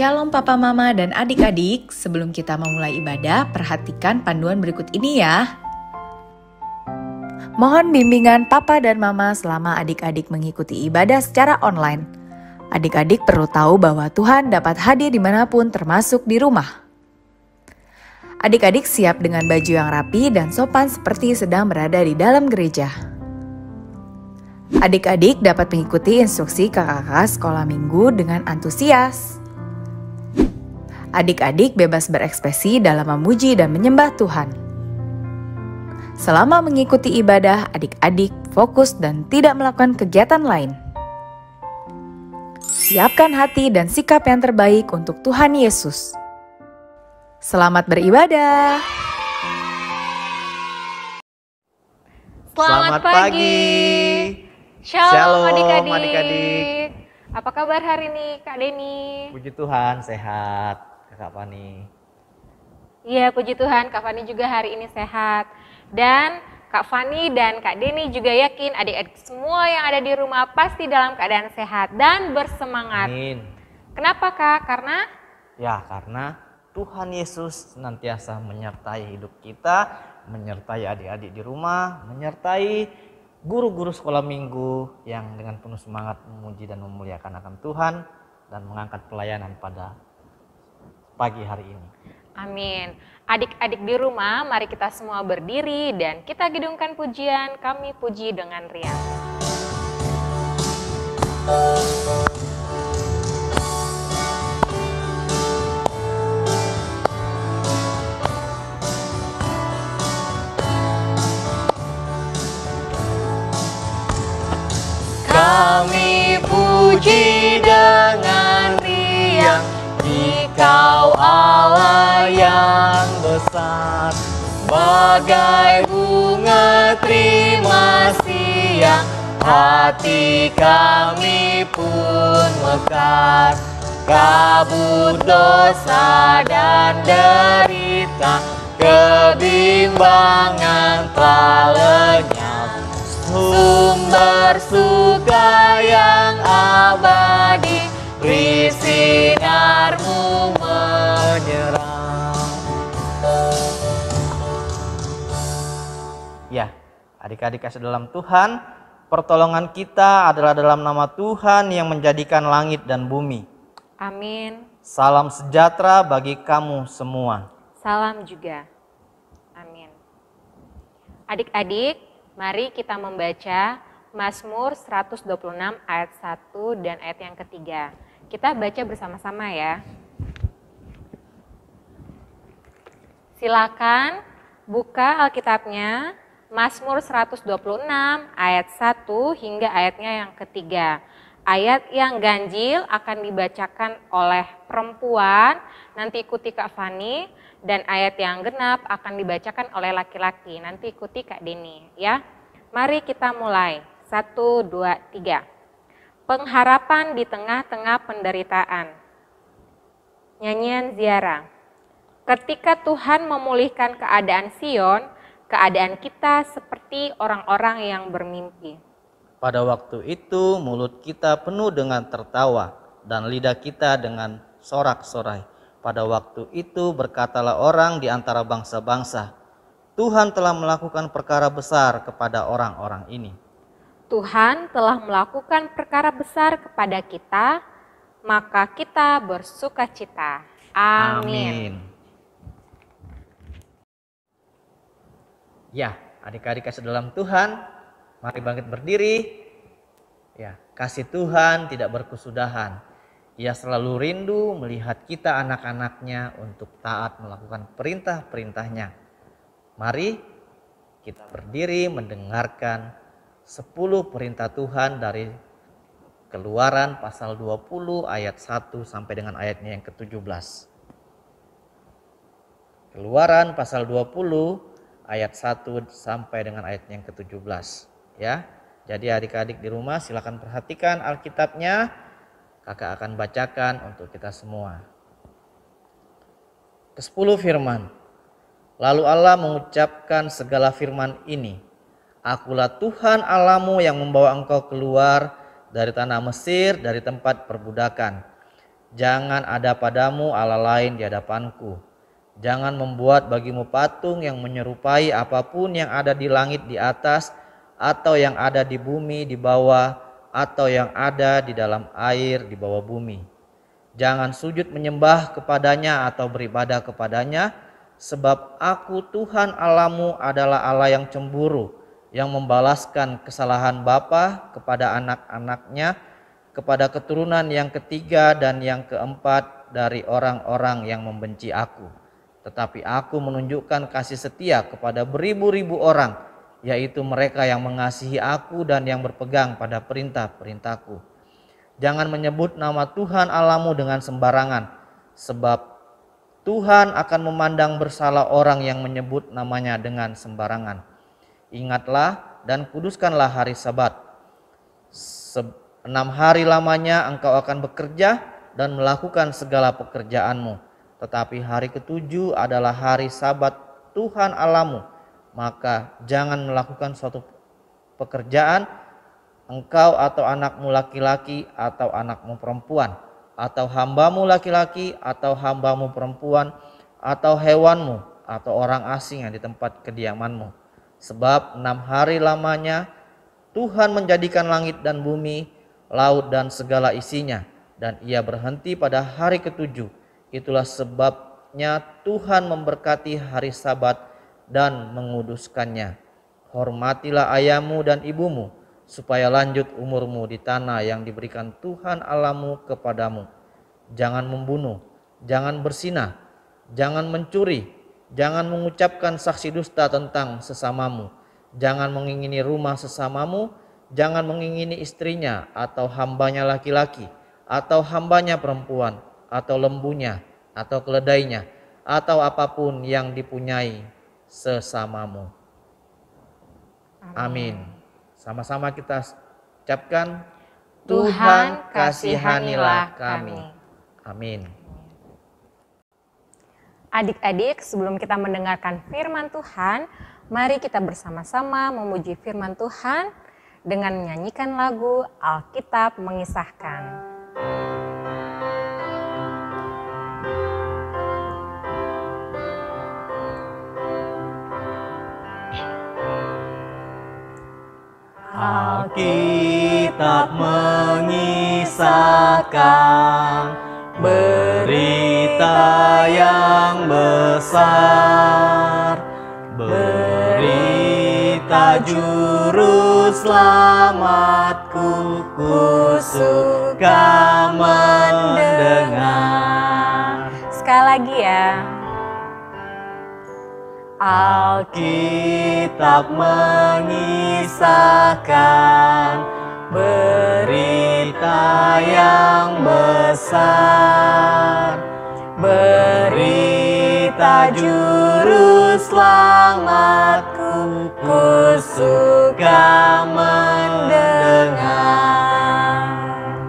Shalom papa mama dan adik-adik, sebelum kita memulai ibadah, perhatikan panduan berikut ini ya. Mohon bimbingan papa dan mama selama adik-adik mengikuti ibadah secara online. Adik-adik perlu tahu bahwa Tuhan dapat hadir dimanapun termasuk di rumah. Adik-adik siap dengan baju yang rapi dan sopan seperti sedang berada di dalam gereja. Adik-adik dapat mengikuti instruksi kakak-kakak sekolah minggu dengan antusias. Adik-adik bebas berekspresi dalam memuji dan menyembah Tuhan. Selama mengikuti ibadah, adik-adik fokus dan tidak melakukan kegiatan lain. Siapkan hati dan sikap yang terbaik untuk Tuhan Yesus. Selamat beribadah. Selamat, Selamat pagi. pagi. Shalom adik-adik. Apa kabar hari ini Kak Deni? Puji Tuhan, sehat. Kak Fani. Iya, puji Tuhan Kak Fani juga hari ini sehat. Dan Kak Fani dan Kak Deni juga yakin adik-adik semua yang ada di rumah pasti dalam keadaan sehat dan bersemangat. Amin. Kenapa Kak? Karena? Ya, karena Tuhan Yesus senantiasa menyertai hidup kita, menyertai adik-adik di rumah, menyertai guru-guru sekolah minggu yang dengan penuh semangat memuji dan memuliakan akan Tuhan dan mengangkat pelayanan pada pagi hari ini. Amin. Adik-adik di rumah, mari kita semua berdiri dan kita gedungkan pujian, kami puji dengan riang. Kami puji dengan Engkau Allah yang besar Bagai bunga terima siang Hati kami pun mekar Kabut dosa dan derita Kebimbangan telah lenyap Sumber suka yang abadi Beri sinarmu Adik-adik kasih dalam Tuhan, pertolongan kita adalah dalam nama Tuhan yang menjadikan langit dan bumi. Amin. Salam sejahtera bagi kamu semua. Salam juga. Amin. Adik-adik, mari kita membaca Mazmur 126 ayat 1 dan ayat yang ketiga. Kita baca bersama-sama ya. Silakan buka Alkitabnya Mazmur 126 ayat 1 hingga ayatnya yang ketiga. Ayat yang ganjil akan dibacakan oleh perempuan, nanti ikuti Kak Fani, dan ayat yang genap akan dibacakan oleh laki-laki, nanti ikuti Kak Deni ya. Mari kita mulai, satu, dua, tiga. Pengharapan di tengah-tengah penderitaan. Nyanyian ziarah. Ketika Tuhan memulihkan keadaan Sion, keadaan kita seperti orang-orang yang bermimpi. Pada waktu itu mulut kita penuh dengan tertawa dan lidah kita dengan sorak-sorai. Pada waktu itu berkatalah orang di antara bangsa-bangsa, Tuhan telah melakukan perkara besar kepada orang-orang ini. Tuhan telah melakukan perkara besar kepada kita, maka kita bersuka cita. Amin. Amin. Ya, adik-adik kasih dalam Tuhan, mari bangkit berdiri. Ya, kasih Tuhan tidak berkesudahan. Ia selalu rindu melihat kita anak-anaknya untuk taat melakukan perintah-perintahnya. Mari kita berdiri mendengarkan 10 perintah Tuhan dari Keluaran pasal 20 ayat 1 sampai dengan ayatnya yang ke-17. Keluaran pasal 20 ayat 1 sampai dengan ayat yang ke-17 ya. Jadi adik-adik di rumah silakan perhatikan Alkitabnya. Kakak akan bacakan untuk kita semua. Ke Kesepuluh firman. Lalu Allah mengucapkan segala firman ini. Akulah Tuhan Alamu yang membawa engkau keluar dari tanah Mesir, dari tempat perbudakan. Jangan ada padamu Allah lain di hadapanku Jangan membuat bagimu patung yang menyerupai apapun yang ada di langit di atas atau yang ada di bumi di bawah atau yang ada di dalam air di bawah bumi. Jangan sujud menyembah kepadanya atau beribadah kepadanya sebab aku Tuhan alamu adalah Allah yang cemburu yang membalaskan kesalahan bapa kepada anak-anaknya kepada keturunan yang ketiga dan yang keempat dari orang-orang yang membenci aku tetapi aku menunjukkan kasih setia kepada beribu-ribu orang, yaitu mereka yang mengasihi aku dan yang berpegang pada perintah-perintahku. Jangan menyebut nama Tuhan Allahmu dengan sembarangan, sebab Tuhan akan memandang bersalah orang yang menyebut namanya dengan sembarangan. Ingatlah dan kuduskanlah hari Sabat. Se enam hari lamanya engkau akan bekerja dan melakukan segala pekerjaanmu tetapi hari ketujuh adalah hari sabat Tuhan Alamu. Maka jangan melakukan suatu pekerjaan engkau atau anakmu laki-laki atau anakmu perempuan atau hambamu laki-laki atau hambamu perempuan atau hewanmu atau orang asing yang di tempat kediamanmu. Sebab enam hari lamanya Tuhan menjadikan langit dan bumi, laut dan segala isinya. Dan ia berhenti pada hari ketujuh Itulah sebabnya Tuhan memberkati hari sabat dan menguduskannya. Hormatilah ayahmu dan ibumu, supaya lanjut umurmu di tanah yang diberikan Tuhan Alamu kepadamu. Jangan membunuh, jangan bersinah, jangan mencuri, jangan mengucapkan saksi dusta tentang sesamamu, jangan mengingini rumah sesamamu, jangan mengingini istrinya atau hambanya laki-laki atau hambanya perempuan, atau lembunya atau keledainya atau apapun yang dipunyai sesamamu. Amin. Sama-sama kita ucapkan Tuhan kasihanilah kami. Amin. Adik-adik, sebelum kita mendengarkan firman Tuhan, mari kita bersama-sama memuji firman Tuhan dengan menyanyikan lagu Alkitab mengisahkan. Alkitab mengisahkan berita yang besar, berita juru selamatku ku suka mendengar. Sekali lagi ya. Alkitab mengisahkan berita yang besar, berita juru selamatku, ku suka mendengar.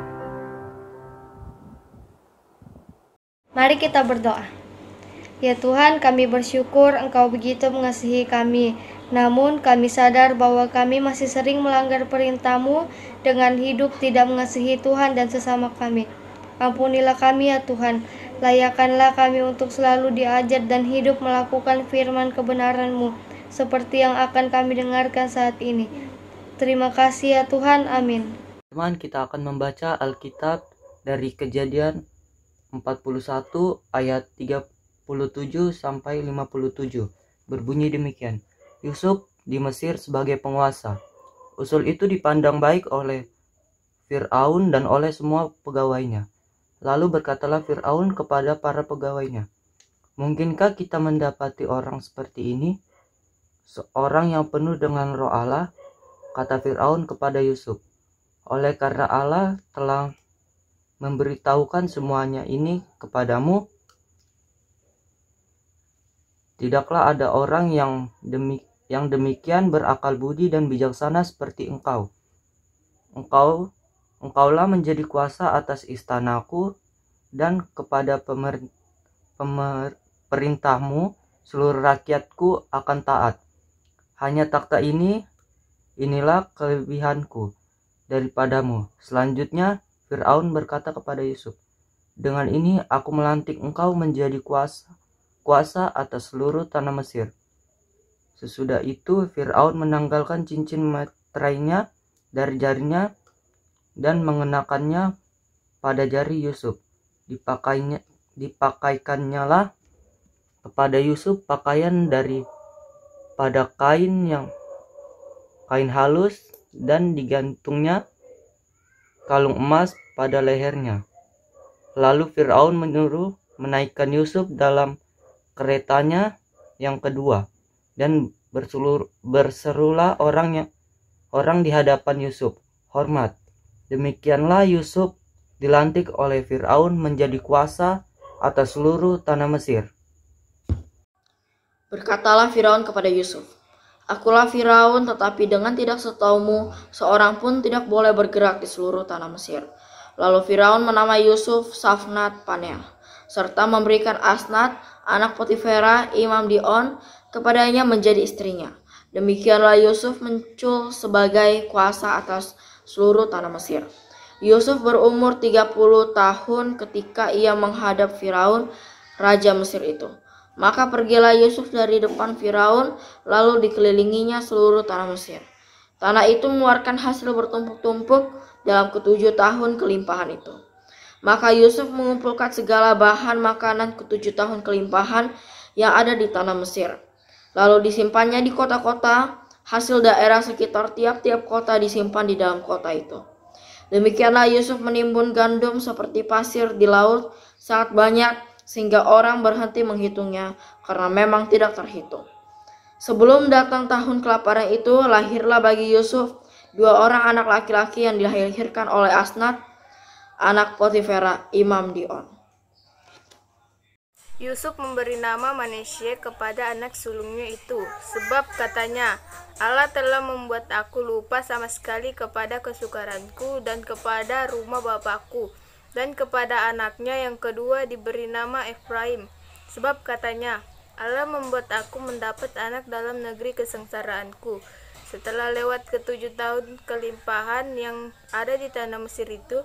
Mari kita berdoa. Ya Tuhan, kami bersyukur Engkau begitu mengasihi kami. Namun kami sadar bahwa kami masih sering melanggar perintah-Mu dengan hidup tidak mengasihi Tuhan dan sesama kami. Ampunilah kami ya Tuhan, Layakkanlah kami untuk selalu diajar dan hidup melakukan firman kebenaran-Mu seperti yang akan kami dengarkan saat ini. Terima kasih ya Tuhan, amin. Teman kita akan membaca Alkitab dari kejadian 41 ayat 3 47 sampai 57 berbunyi demikian. Yusuf di Mesir sebagai penguasa. Usul itu dipandang baik oleh Fir'aun dan oleh semua pegawainya. Lalu berkatalah Fir'aun kepada para pegawainya, Mungkinkah kita mendapati orang seperti ini? Seorang yang penuh dengan roh Allah, kata Fir'aun kepada Yusuf. Oleh karena Allah telah memberitahukan semuanya ini kepadamu, Tidaklah ada orang yang demik yang demikian berakal budi dan bijaksana seperti engkau. Engkau engkaulah menjadi kuasa atas istanaku dan kepada pemer, pemer, perintahmu seluruh rakyatku akan taat. Hanya takhta ini inilah kelebihanku daripadamu. Selanjutnya Firaun berkata kepada Yusuf, "Dengan ini aku melantik engkau menjadi kuasa kuasa atas seluruh tanah Mesir. Sesudah itu Fir'aun menanggalkan cincin meterainya dari jarinya dan mengenakannya pada jari Yusuf. Dipakainya, dipakaikannya lah kepada Yusuf pakaian dari pada kain yang kain halus dan digantungnya kalung emas pada lehernya. Lalu Fir'aun menyuruh menaikkan Yusuf dalam keretanya yang kedua dan bersulur, berserulah orang yang orang di hadapan Yusuf hormat demikianlah Yusuf dilantik oleh Firaun menjadi kuasa atas seluruh tanah Mesir berkatalah Firaun kepada Yusuf Akulah Firaun, tetapi dengan tidak setaumu, seorang pun tidak boleh bergerak di seluruh tanah Mesir. Lalu Firaun menamai Yusuf Safnat Paneah, serta memberikan Asnat anak Potifera, Imam Dion, kepadanya menjadi istrinya. Demikianlah Yusuf muncul sebagai kuasa atas seluruh tanah Mesir. Yusuf berumur 30 tahun ketika ia menghadap Firaun, raja Mesir itu. Maka pergilah Yusuf dari depan Firaun, lalu dikelilinginya seluruh tanah Mesir. Tanah itu mengeluarkan hasil bertumpuk-tumpuk dalam ketujuh tahun kelimpahan itu. Maka Yusuf mengumpulkan segala bahan makanan ketujuh tahun kelimpahan yang ada di tanah Mesir. Lalu disimpannya di kota-kota, hasil daerah sekitar tiap-tiap kota disimpan di dalam kota itu. Demikianlah Yusuf menimbun gandum seperti pasir di laut sangat banyak sehingga orang berhenti menghitungnya karena memang tidak terhitung. Sebelum datang tahun kelaparan itu, lahirlah bagi Yusuf dua orang anak laki-laki yang dilahirkan oleh Asnat anak Potifera, Imam Dion. Yusuf memberi nama Manesye kepada anak sulungnya itu, sebab katanya, Allah telah membuat aku lupa sama sekali kepada kesukaranku dan kepada rumah bapakku, dan kepada anaknya yang kedua diberi nama Efraim, sebab katanya, Allah membuat aku mendapat anak dalam negeri kesengsaraanku. Setelah lewat ketujuh tahun kelimpahan yang ada di tanah Mesir itu,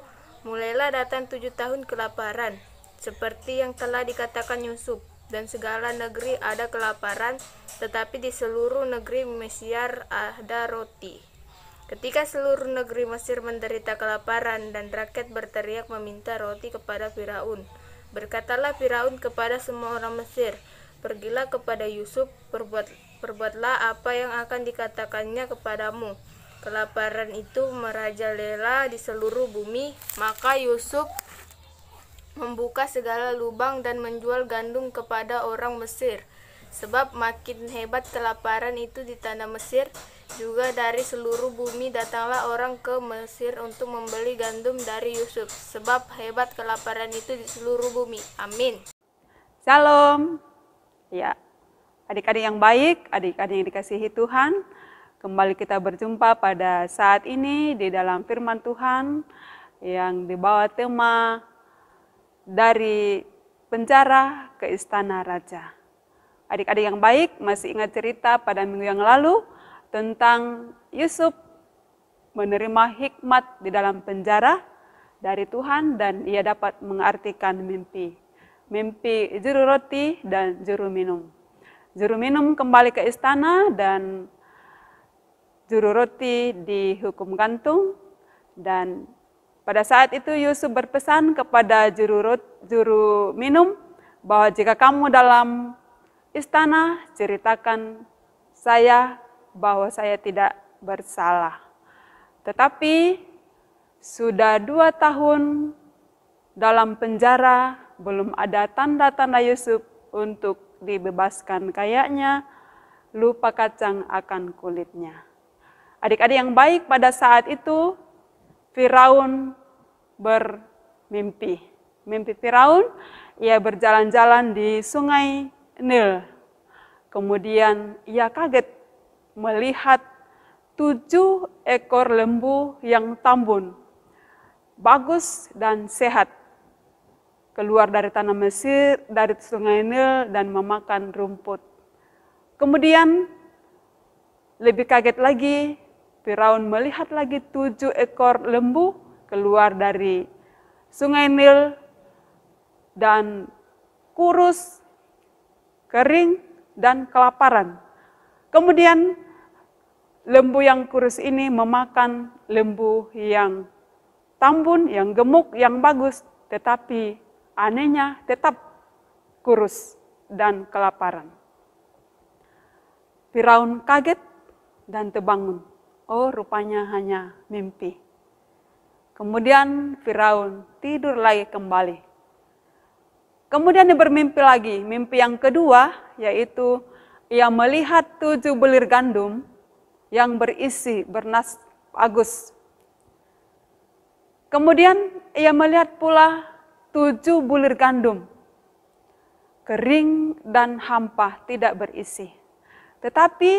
Mulailah datang tujuh tahun kelaparan, seperti yang telah dikatakan Yusuf, dan segala negeri ada kelaparan, tetapi di seluruh negeri Mesir ada roti. Ketika seluruh negeri Mesir menderita kelaparan dan rakyat berteriak meminta roti kepada Firaun, berkatalah Firaun kepada semua orang Mesir, "Pergilah kepada Yusuf, perbuat, perbuatlah apa yang akan dikatakannya kepadamu." kelaparan itu merajalela di seluruh bumi, maka Yusuf membuka segala lubang dan menjual gandum kepada orang Mesir. Sebab makin hebat kelaparan itu di tanah Mesir, juga dari seluruh bumi datanglah orang ke Mesir untuk membeli gandum dari Yusuf. Sebab hebat kelaparan itu di seluruh bumi. Amin. Salam. Ya, adik-adik yang baik, adik-adik yang dikasihi Tuhan, Kembali kita berjumpa pada saat ini di dalam firman Tuhan yang dibawa tema dari penjara ke istana raja. Adik-adik yang baik masih ingat cerita pada minggu yang lalu tentang Yusuf menerima hikmat di dalam penjara dari Tuhan dan ia dapat mengartikan mimpi. Mimpi juru roti dan juru minum. Juru minum kembali ke istana dan juru roti hukum gantung dan pada saat itu Yusuf berpesan kepada juru, juru minum bahwa jika kamu dalam istana ceritakan saya bahwa saya tidak bersalah. Tetapi sudah dua tahun dalam penjara belum ada tanda-tanda Yusuf untuk dibebaskan kayaknya lupa kacang akan kulitnya. Adik-adik yang baik pada saat itu, Firaun bermimpi. Mimpi Firaun, ia berjalan-jalan di sungai Nil. Kemudian ia kaget melihat tujuh ekor lembu yang tambun, bagus dan sehat, keluar dari tanah Mesir, dari sungai Nil, dan memakan rumput. Kemudian lebih kaget lagi, Firaun melihat lagi tujuh ekor lembu keluar dari sungai Nil dan kurus, kering, dan kelaparan. Kemudian lembu yang kurus ini memakan lembu yang tambun, yang gemuk, yang bagus, tetapi anehnya tetap kurus dan kelaparan. Firaun kaget dan terbangun oh rupanya hanya mimpi. Kemudian Firaun tidur lagi kembali. Kemudian dia bermimpi lagi, mimpi yang kedua yaitu ia melihat tujuh belir gandum yang berisi bernas agus. Kemudian ia melihat pula tujuh bulir gandum, kering dan hampa, tidak berisi. Tetapi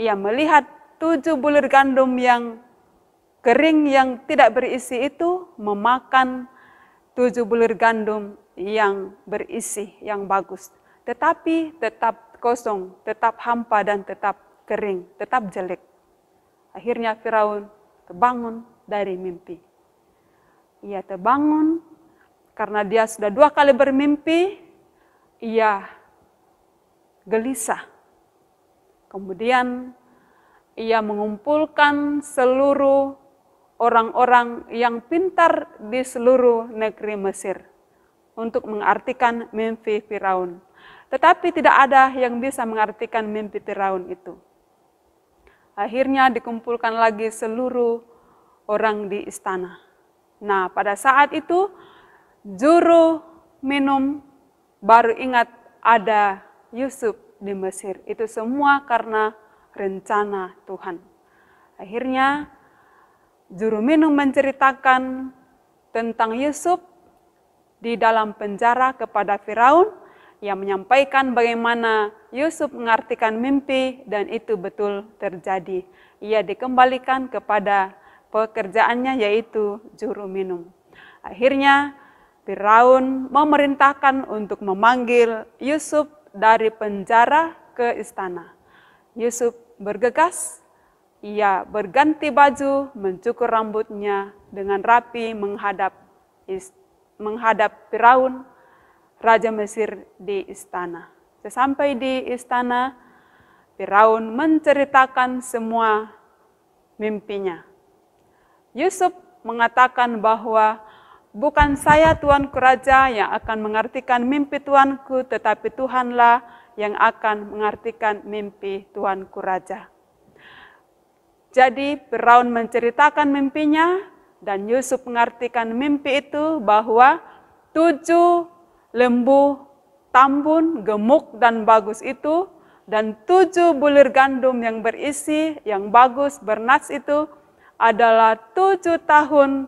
ia melihat tujuh bulir gandum yang kering yang tidak berisi itu memakan tujuh bulir gandum yang berisi, yang bagus. Tetapi tetap kosong, tetap hampa dan tetap kering, tetap jelek. Akhirnya Firaun terbangun dari mimpi. Ia terbangun karena dia sudah dua kali bermimpi, ia gelisah. Kemudian ia mengumpulkan seluruh orang-orang yang pintar di seluruh negeri Mesir untuk mengartikan mimpi Firaun. Tetapi tidak ada yang bisa mengartikan mimpi Firaun itu. Akhirnya dikumpulkan lagi seluruh orang di istana. Nah, pada saat itu juru minum baru ingat ada Yusuf di Mesir. Itu semua karena rencana Tuhan. Akhirnya, juru minum menceritakan tentang Yusuf di dalam penjara kepada Firaun yang menyampaikan bagaimana Yusuf mengartikan mimpi dan itu betul terjadi. Ia dikembalikan kepada pekerjaannya yaitu juru minum. Akhirnya Firaun memerintahkan untuk memanggil Yusuf dari penjara ke istana. Yusuf bergegas ia berganti baju, mencukur rambutnya dengan rapi menghadap menghadap Firaun, raja Mesir di istana. Sesampai di istana, Firaun menceritakan semua mimpinya. Yusuf mengatakan bahwa bukan saya tuan raja yang akan mengartikan mimpi tuanku, tetapi Tuhanlah yang akan mengartikan mimpi Tuanku Raja. Jadi Firaun menceritakan mimpinya dan Yusuf mengartikan mimpi itu bahwa tujuh lembu tambun, gemuk dan bagus itu dan tujuh bulir gandum yang berisi, yang bagus, bernas itu adalah tujuh tahun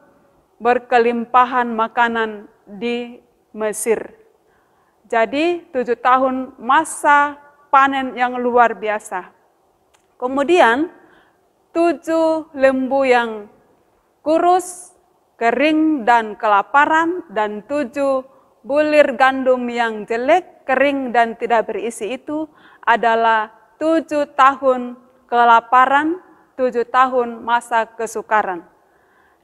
berkelimpahan makanan di Mesir. Jadi tujuh tahun masa panen yang luar biasa. Kemudian tujuh lembu yang kurus, kering dan kelaparan, dan tujuh bulir gandum yang jelek, kering dan tidak berisi itu adalah tujuh tahun kelaparan, tujuh tahun masa kesukaran.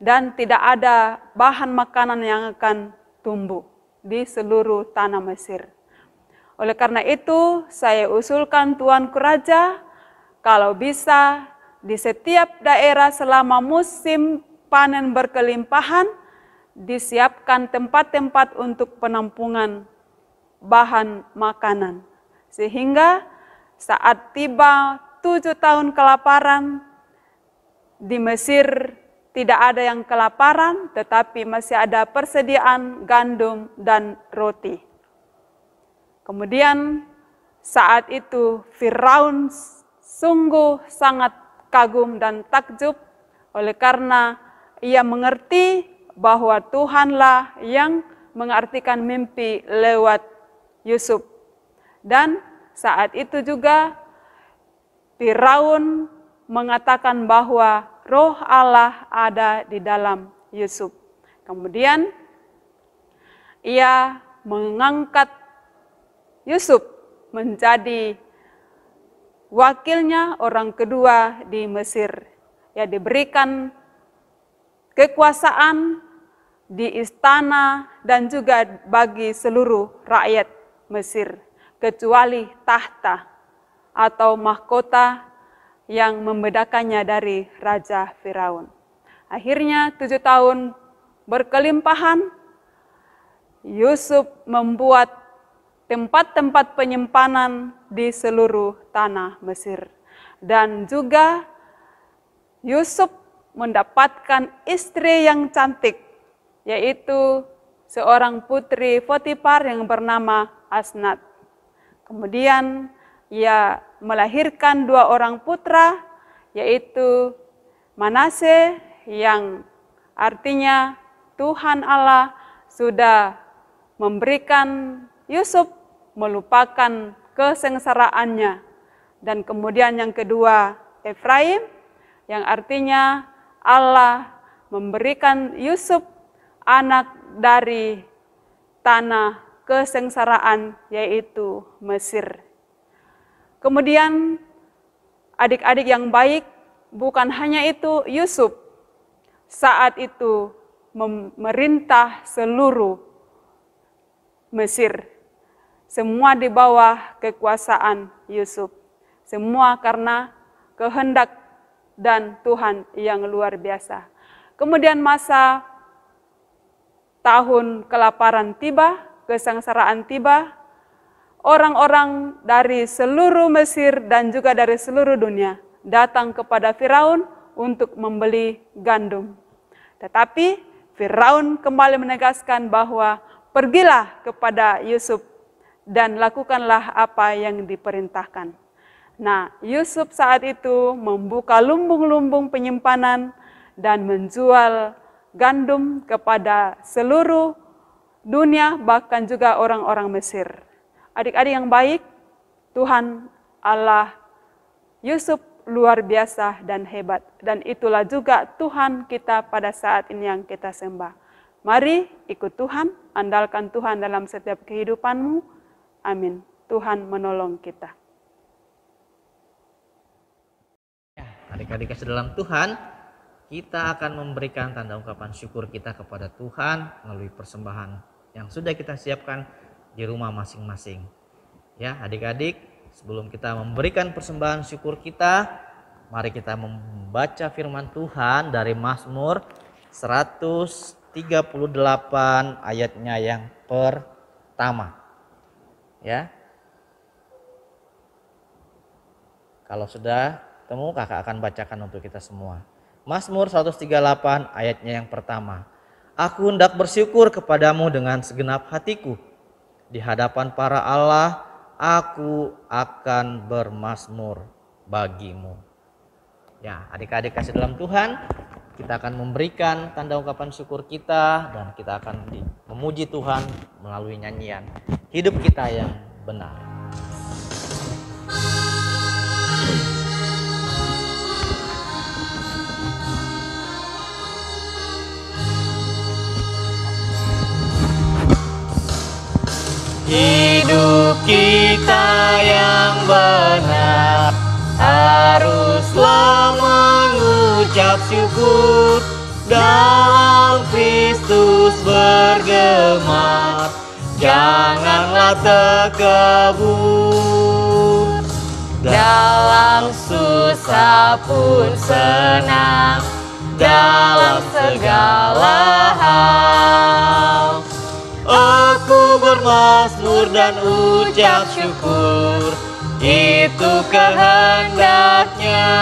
Dan tidak ada bahan makanan yang akan tumbuh di seluruh tanah Mesir. Oleh karena itu, saya usulkan tuan keraja, kalau bisa di setiap daerah selama musim panen berkelimpahan, disiapkan tempat-tempat untuk penampungan bahan makanan. Sehingga saat tiba tujuh tahun kelaparan di Mesir tidak ada yang kelaparan, tetapi masih ada persediaan gandum dan roti. Kemudian saat itu Firaun sungguh sangat kagum dan takjub oleh karena ia mengerti bahwa Tuhanlah yang mengartikan mimpi lewat Yusuf. Dan saat itu juga Firaun mengatakan bahwa roh Allah ada di dalam Yusuf. Kemudian ia mengangkat Yusuf menjadi wakilnya orang kedua di Mesir. Ia diberikan kekuasaan di istana dan juga bagi seluruh rakyat Mesir kecuali tahta atau mahkota yang membedakannya dari Raja Firaun. Akhirnya tujuh tahun berkelimpahan, Yusuf membuat tempat-tempat penyimpanan di seluruh tanah Mesir. Dan juga Yusuf mendapatkan istri yang cantik, yaitu seorang putri Fotipar yang bernama Asnat. Kemudian ia melahirkan dua orang putra, yaitu Manase yang artinya Tuhan Allah sudah memberikan Yusuf melupakan kesengsaraannya. Dan kemudian yang kedua, Efraim yang artinya Allah memberikan Yusuf anak dari tanah kesengsaraan yaitu Mesir. Kemudian adik-adik yang baik bukan hanya itu Yusuf saat itu memerintah seluruh Mesir. Semua di bawah kekuasaan Yusuf. Semua karena kehendak dan Tuhan yang luar biasa. Kemudian masa tahun kelaparan tiba, kesengsaraan tiba, orang-orang dari seluruh Mesir dan juga dari seluruh dunia datang kepada Firaun untuk membeli gandum. Tetapi Firaun kembali menegaskan bahwa pergilah kepada Yusuf dan lakukanlah apa yang diperintahkan. Nah, Yusuf saat itu membuka lumbung-lumbung penyimpanan dan menjual gandum kepada seluruh dunia, bahkan juga orang-orang Mesir adik-adik yang baik, Tuhan Allah Yusuf luar biasa dan hebat. Dan itulah juga Tuhan kita pada saat ini yang kita sembah. Mari ikut Tuhan, andalkan Tuhan dalam setiap kehidupanmu. Amin. Tuhan menolong kita. Ya, adik-adik yang sedalam Tuhan, kita akan memberikan tanda ungkapan syukur kita kepada Tuhan melalui persembahan yang sudah kita siapkan di rumah masing-masing. Ya, adik-adik, sebelum kita memberikan persembahan syukur kita, mari kita membaca firman Tuhan dari Mazmur 138 ayatnya yang pertama. Ya. Kalau sudah temu kakak akan bacakan untuk kita semua. Mazmur 138 ayatnya yang pertama. Aku hendak bersyukur kepadamu dengan segenap hatiku di hadapan para Allah, aku akan bermasmur bagimu. Ya, adik-adik kasih dalam Tuhan, kita akan memberikan tanda ungkapan syukur kita dan kita akan memuji Tuhan melalui nyanyian hidup kita yang benar. Hidup kita yang benar haruslah mengucap syukur dalam Kristus bergemar Janganlah terkebun dalam susah pun senang dalam segala hal. Aku Mas Nur dan ucap syukur Itu kehendaknya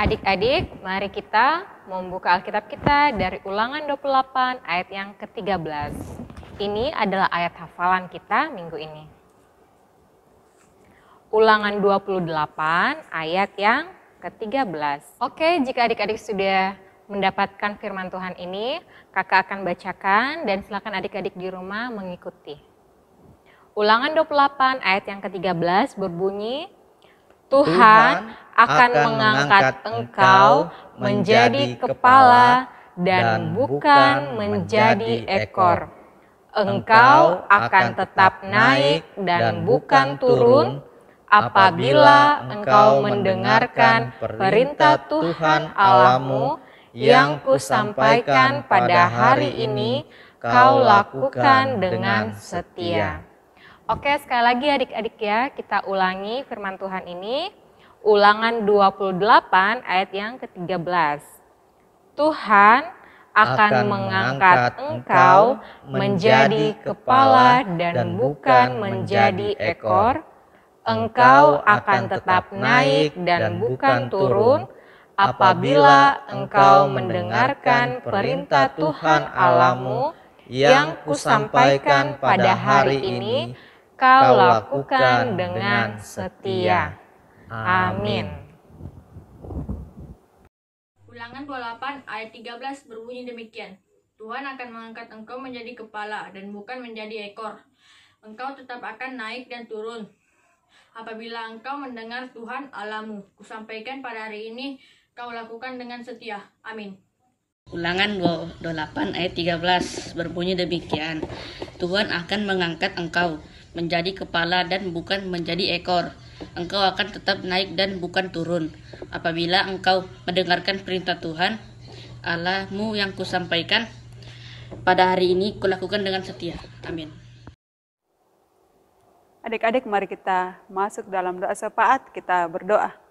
Adik-adik, mari kita membuka Alkitab kita dari ulangan 28 ayat yang ke-13. Ini adalah ayat hafalan kita minggu ini. Ulangan 28 ayat yang ke-13. Oke, jika adik-adik sudah mendapatkan firman Tuhan ini, kakak akan bacakan dan silakan adik-adik di rumah mengikuti. Ulangan 28 ayat yang ke-13 berbunyi, Tuhan, akan mengangkat engkau menjadi kepala dan bukan menjadi ekor. Engkau akan tetap naik dan bukan turun apabila engkau mendengarkan perintah Tuhan Alamu yang kusampaikan pada hari ini kau lakukan dengan setia. Oke, sekali lagi adik-adik ya, kita ulangi firman Tuhan ini. Ulangan 28 ayat yang ke-13. Tuhan akan mengangkat engkau menjadi kepala dan bukan menjadi ekor. Engkau akan tetap naik dan bukan turun apabila engkau mendengarkan perintah Tuhan Alamu yang kusampaikan pada hari ini, kau lakukan dengan setia. Amin. Ulangan 28 ayat 13 berbunyi demikian. Tuhan akan mengangkat engkau menjadi kepala dan bukan menjadi ekor. Engkau tetap akan naik dan turun. Apabila engkau mendengar Tuhan alamu, kusampaikan pada hari ini, kau lakukan dengan setia. Amin. Ulangan 28 ayat 13 berbunyi demikian. Tuhan akan mengangkat engkau menjadi kepala dan bukan menjadi ekor. Engkau akan tetap naik dan bukan turun. Apabila engkau mendengarkan perintah Tuhan, Allahmu yang kusampaikan pada hari ini kulakukan dengan setia. Amin. Adik-adik mari kita masuk dalam doa sepaat, kita berdoa.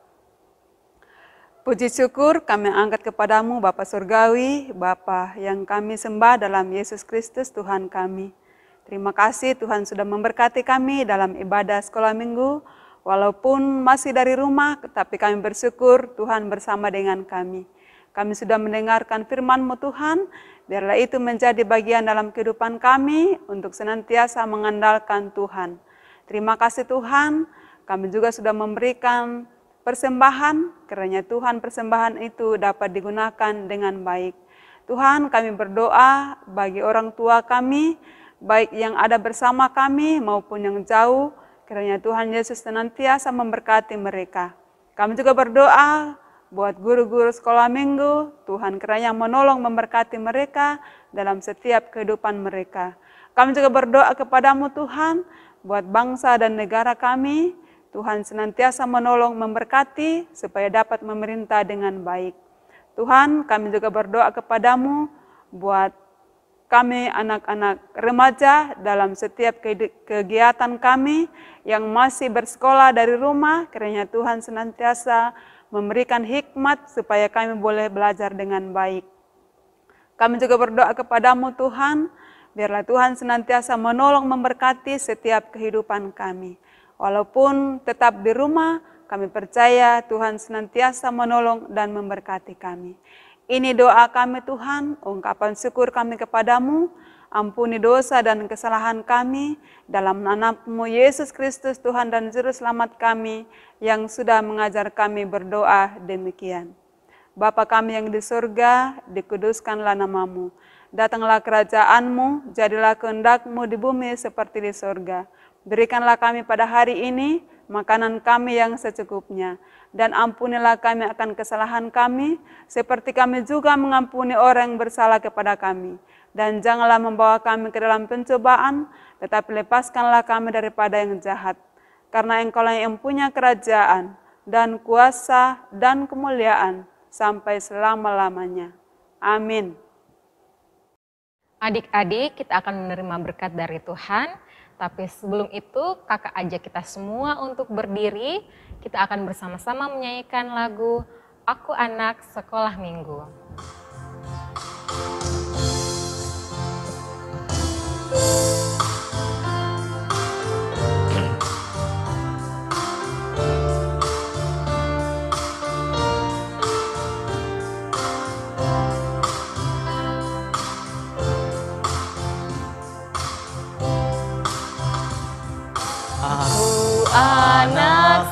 Puji syukur kami angkat kepadamu Bapa Surgawi, Bapa yang kami sembah dalam Yesus Kristus Tuhan kami. Terima kasih Tuhan sudah memberkati kami dalam ibadah sekolah minggu. Walaupun masih dari rumah, tetapi kami bersyukur Tuhan bersama dengan kami. Kami sudah mendengarkan Firmanmu Tuhan, biarlah itu menjadi bagian dalam kehidupan kami untuk senantiasa mengandalkan Tuhan. Terima kasih Tuhan, kami juga sudah memberikan persembahan, kiranya Tuhan persembahan itu dapat digunakan dengan baik. Tuhan kami berdoa bagi orang tua kami, baik yang ada bersama kami maupun yang jauh, kiranya Tuhan Yesus senantiasa memberkati mereka. Kami juga berdoa buat guru-guru sekolah minggu, Tuhan kiranya menolong memberkati mereka dalam setiap kehidupan mereka. Kami juga berdoa kepadamu Tuhan, buat bangsa dan negara kami, Tuhan senantiasa menolong, memberkati, supaya dapat memerintah dengan baik. Tuhan, kami juga berdoa kepadamu buat kami anak-anak remaja dalam setiap kegiatan kami yang masih bersekolah dari rumah, kiranya Tuhan senantiasa memberikan hikmat supaya kami boleh belajar dengan baik. Kami juga berdoa kepadamu Tuhan, biarlah Tuhan senantiasa menolong memberkati setiap kehidupan kami. Walaupun tetap di rumah, kami percaya Tuhan senantiasa menolong dan memberkati kami. Ini doa kami Tuhan, ungkapan syukur kami kepadamu, ampuni dosa dan kesalahan kami, dalam anakmu Yesus Kristus Tuhan dan Juru Selamat kami, yang sudah mengajar kami berdoa demikian. Bapa kami yang di surga, dikuduskanlah namamu. Datanglah kerajaanmu, jadilah kehendakmu di bumi seperti di surga. Berikanlah kami pada hari ini makanan kami yang secukupnya. Dan ampunilah kami akan kesalahan kami, seperti kami juga mengampuni orang yang bersalah kepada kami. Dan janganlah membawa kami ke dalam pencobaan, tetapi lepaskanlah kami daripada yang jahat. Karena engkau lah yang punya kerajaan, dan kuasa, dan kemuliaan, sampai selama-lamanya. Amin. Adik-adik, kita akan menerima berkat dari Tuhan. Tapi sebelum itu kakak ajak kita semua untuk berdiri. Kita akan bersama-sama menyanyikan lagu Aku Anak Sekolah Minggu. Thank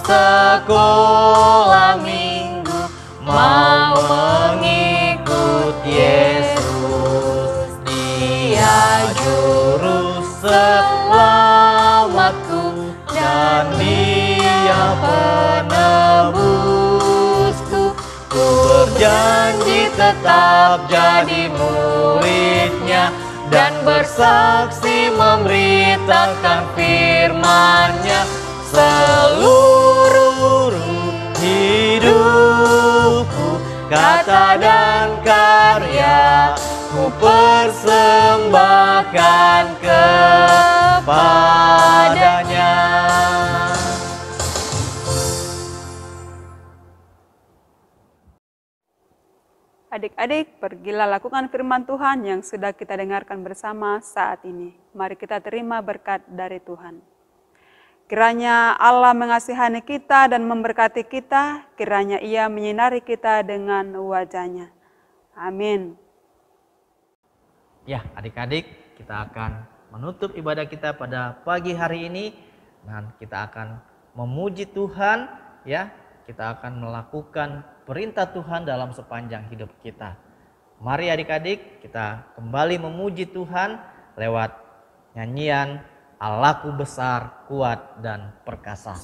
sekolah minggu mau mengikut Yesus dia juru selamatku dan dia penebusku ku berjanji tetap jadi muridnya dan bersaksi memberitakan firman-Nya selalu kata dan karya ku persembahkan kepadanya. Adik-adik, pergilah lakukan firman Tuhan yang sudah kita dengarkan bersama saat ini. Mari kita terima berkat dari Tuhan. Kiranya Allah mengasihani kita dan memberkati kita, kiranya Ia menyinari kita dengan wajahnya. Amin. Ya, adik-adik, kita akan menutup ibadah kita pada pagi hari ini dan kita akan memuji Tuhan ya, kita akan melakukan perintah Tuhan dalam sepanjang hidup kita. Mari adik-adik kita kembali memuji Tuhan lewat nyanyian Allahku besar, kuat, dan perkasa.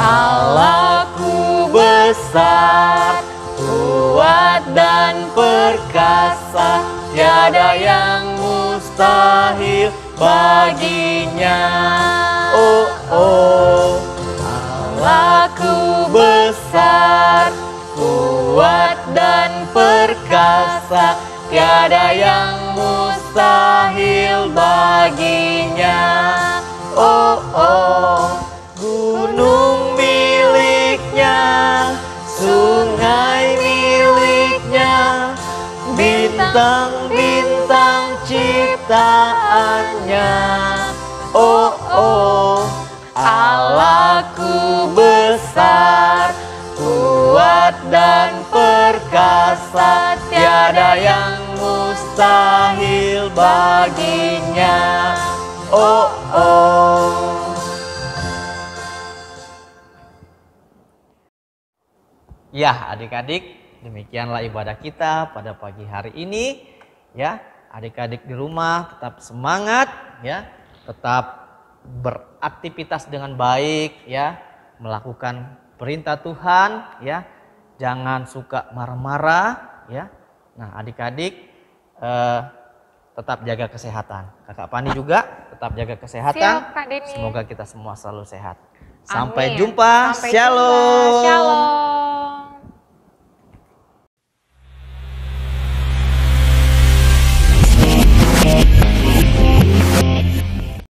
Allahku besar, kuat dan perkasa, tiada yang mustahil baginya Oh oh Allahku besar Kuat dan perkasa Tiada yang mustahil baginya Oh oh Gunung miliknya Sungai miliknya Bintang-bintang cinta ciptaannya Oh oh Allahku besar Kuat dan perkasa Tiada yang mustahil baginya Oh oh Ya adik-adik demikianlah ibadah kita pada pagi hari ini ya adik-adik di rumah tetap semangat ya, tetap beraktivitas dengan baik ya, melakukan perintah Tuhan ya. Jangan suka marah-marah ya. Nah, adik-adik eh, tetap jaga kesehatan. Kakak Pani juga tetap jaga kesehatan. Siap, Semoga kita semua selalu sehat. Sampai jumpa. Sampai Shalom. Jumpa. Shalom.